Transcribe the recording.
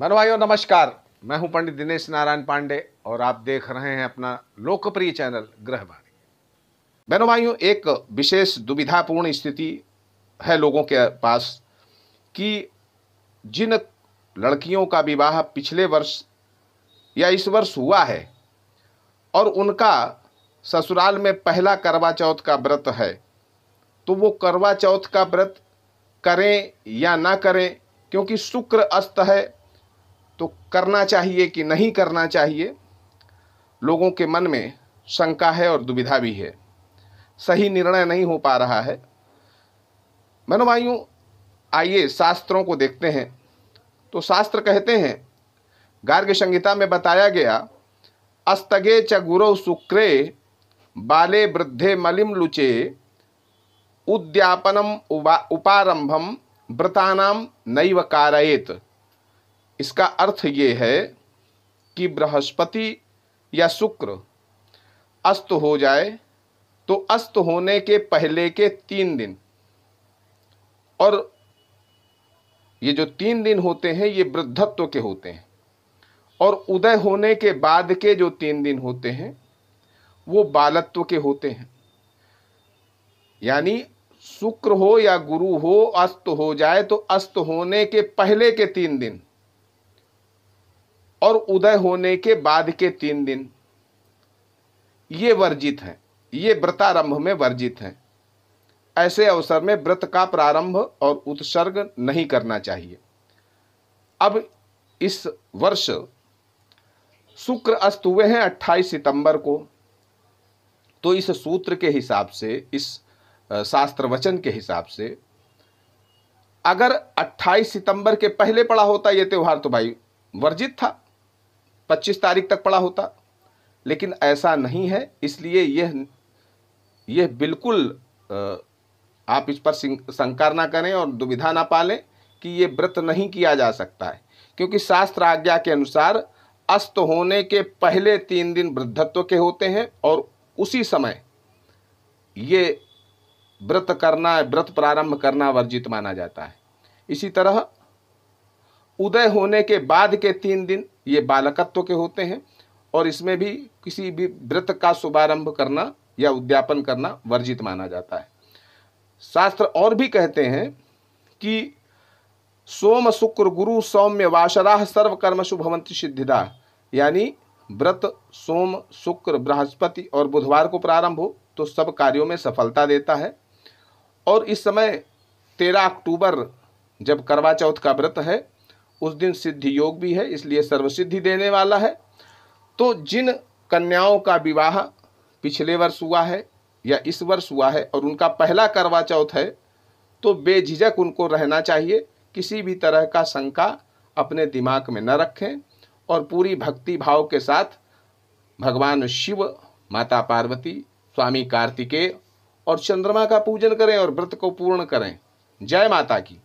मनो भाइयों नमस्कार मैं हूं पंडित दिनेश नारायण पांडे और आप देख रहे हैं अपना लोकप्रिय चैनल ग्रहवाणी बहनों भाइयों एक विशेष दुविधापूर्ण स्थिति है लोगों के पास कि जिन लड़कियों का विवाह पिछले वर्ष या इस वर्ष हुआ है और उनका ससुराल में पहला करवा चौथ का व्रत है तो वो करवा चौथ का व्रत करें या ना करें क्योंकि शुक्र अस्त है तो करना चाहिए कि नहीं करना चाहिए लोगों के मन में शंका है और दुविधा भी है सही निर्णय नहीं हो पा रहा है मनोवायु आइए शास्त्रों को देखते हैं तो शास्त्र कहते हैं गार्ग संहिता में बताया गया अस्तगे च गुरो शुक्रे बाले वृद्धे मलिम लुचे उद्यापनम उपारंभम व्रता नैव कारयेत इसका अर्थ ये है कि बृहस्पति या शुक्र अस्त हो जाए तो अस्त होने के पहले के तीन दिन और ये जो तीन दिन होते हैं ये वृद्धत्व के होते हैं और उदय होने के बाद के जो तीन दिन होते हैं वो बालत्व के होते हैं यानी शुक्र हो या गुरु हो अस्त हो जाए तो अस्त होने के पहले के तीन दिन और उदय होने के बाद के तीन दिन ये वर्जित है ये व्रतारंभ में वर्जित है ऐसे अवसर में व्रत का प्रारंभ और उत्सर्ग नहीं करना चाहिए अब इस वर्ष शुक्र अस्त हुए हैं 28 सितंबर को तो इस सूत्र के हिसाब से इस शास्त्र वचन के हिसाब से अगर 28 सितंबर के पहले पड़ा होता ये त्यौहार तो भाई वर्जित था 25 तारीख तक पड़ा होता लेकिन ऐसा नहीं है इसलिए यह यह बिल्कुल आप इस पर शंकार ना करें और दुविधा ना पालें कि ये व्रत नहीं किया जा सकता है क्योंकि शास्त्र आज्ञा के अनुसार अस्त होने के पहले तीन दिन वृद्धत्व के होते हैं और उसी समय ये व्रत करना व्रत प्रारंभ करना वर्जित माना जाता है इसी तरह उदय होने के बाद के तीन दिन ये बालकत्व के होते हैं और इसमें भी किसी भी व्रत का शुभारंभ करना या उद्यापन करना वर्जित माना जाता है शास्त्र और भी कहते हैं कि सोम शुक्र गुरु सौम्य सर्व सर्वकर्म शुभवंत सिद्धिदाह यानी व्रत सोम शुक्र बृहस्पति और बुधवार को प्रारंभ हो तो सब कार्यों में सफलता देता है और इस समय तेरह अक्टूबर जब करवा चौथ का व्रत है उस दिन सिद्धि योग भी है इसलिए सर्वसिद्धि देने वाला है तो जिन कन्याओं का विवाह पिछले वर्ष हुआ है या इस वर्ष हुआ है और उनका पहला करवा चौथ है तो बेझिझक उनको रहना चाहिए किसी भी तरह का शंका अपने दिमाग में न रखें और पूरी भक्ति भाव के साथ भगवान शिव माता पार्वती स्वामी कार्तिकेय और चंद्रमा का पूजन करें और व्रत को पूर्ण करें जय माता की